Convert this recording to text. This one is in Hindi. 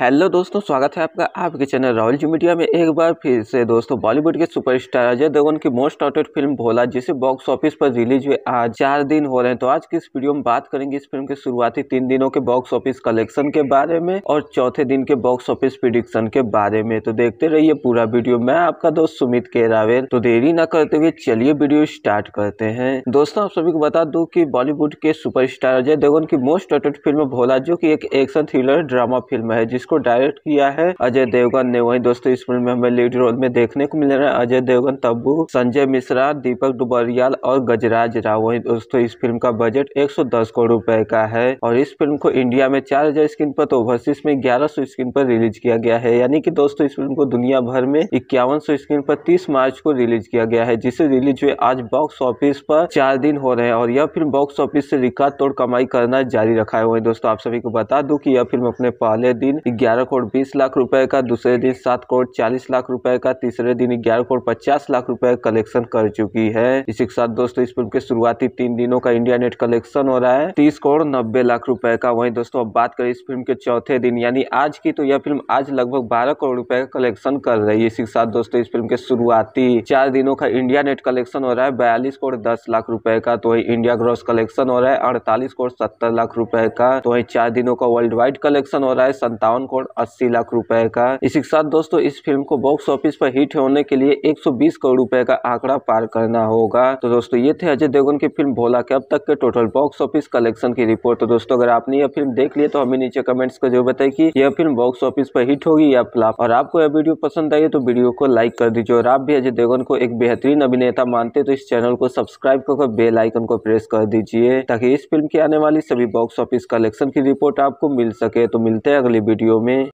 हेलो दोस्तों स्वागत है आपका आपके चैनल राहुल जी मीडिया में एक बार फिर से दोस्तों बॉलीवुड के सुपरस्टार अजय देवगन की मोस्ट ऑटेड फिल्म भोला जिसे बॉक्स ऑफिस पर रिलीज हुए आज चार दिन हो रहे हैं तो आज की इस वीडियो में बात करेंगे इस फिल्म के शुरुआती तीन दिनों के बॉक्स ऑफिस कलेक्शन के बारे में और चौथे दिन के बॉक्स ऑफिस प्रिडिक्शन के बारे में तो देखते रहिए पूरा वीडियो मैं आपका दोस्त सुमित केरावेर तो देरी न करते हुए चलिए वीडियो स्टार्ट करते हैं दोस्तों आप सभी को बता दू की बॉलीवुड के सुपर अजय देवगन की मोस्ट ऑटेड फिल्म भोला जो की एक एक्शन थ्रिलर ड्रामा फिल्म है जिस इसको डायरेक्ट किया है अजय देवगन ने वही दोस्तों इस फिल्म में हमें लीड रोल में देखने को मिल रहा है अजय देवगन तब्बू संजय मिश्रा दीपक डुबरियाल और गजराज राव वही दोस्तों इस फिल्म का बजट एक करोड़ रूपए का है और इस फिल्म को इंडिया में चार स्क्रीन पर तो ओवरसीज में 1100 स्क्रीन पर रिलीज किया गया है यानी कि दोस्तों इस फिल्म को दुनिया भर में इक्यावन स्क्रीन पर तीस मार्च को रिलीज किया गया है जिसे रिलीज हुए आज बॉक्स ऑफिस पर चार दिन हो रहे हैं और यह फिल्म बॉक्स ऑफिस से रिकॉर्ड तोड़ कमाई करना जारी रखा है वही दोस्तों आप सभी को बता दूं कि यह फिल्म अपने पहले दिन ग्यारह करोड़ बीस लाख रुपए का दूसरे दिन सात करोड़ चालीस लाख रुपए का तीसरे दिन ग्यारह करोड़ पचास लाख रुपए कलेक्शन कर चुकी है इसी के साथ दोस्तों इस फिल्म के शुरुआती तीन दिनों का इंडिया नेट कलेक्शन हो रहा है तीस करोड़ नब्बे लाख रुपए का वही दोस्तों अब बात करें इस फिल्म के चौथे दिन यानी आज की तो यह फिल्म आज लगभग बारह करोड़ रुपए का कलेक्शन कर रही है इसी के साथ दोस्तों इस फिल्म के शुरुआती चार दिनों का इंडिया नेट कलेक्शन हो रहा है बयालीस करोड़ दस लाख रुपए का तो वही इंडिया ग्रॉस कलेक्शन हो रहा है अड़तालीस करोड़ सत्तर लाख रुपए का तो वही चार दिनों का वर्ल्ड वाइड कलेक्शन हो रहा है संतावन करोड़ अस्सी लाख रुपए का इसी के साथ दोस्तों इस फिल्म को बॉक्स ऑफिस पर हिट होने के लिए 120 करोड़ रुपए का आंकड़ा पार करना होगा तो दोस्तों ये थे अजय देवगन की फिल्म भोला के अब तक के टोटल बॉक्स ऑफिस कलेक्शन की रिपोर्ट तो दोस्तों अगर आपने यह फिल्म देख लिया तो हमें नीचे कमेंट्स कर जरूर बताए की यह फिल्म बॉक्स ऑफिस पर हिट होगी या फ्लाप और आपको यह वीडियो पसंद आई तो वीडियो को लाइक कर दीजिए और आप भी अजय देवगन को एक बेहतरीन अभिनेता मानते तो इस चैनल को सब्सक्राइब कर बेल आइकन को प्रेस कर दीजिए ताकि इस फिल्म की आने वाली सभी बॉक्स ऑफिस कलेक्शन की रिपोर्ट आपको मिल सके तो मिलते हैं अगली वीडियो में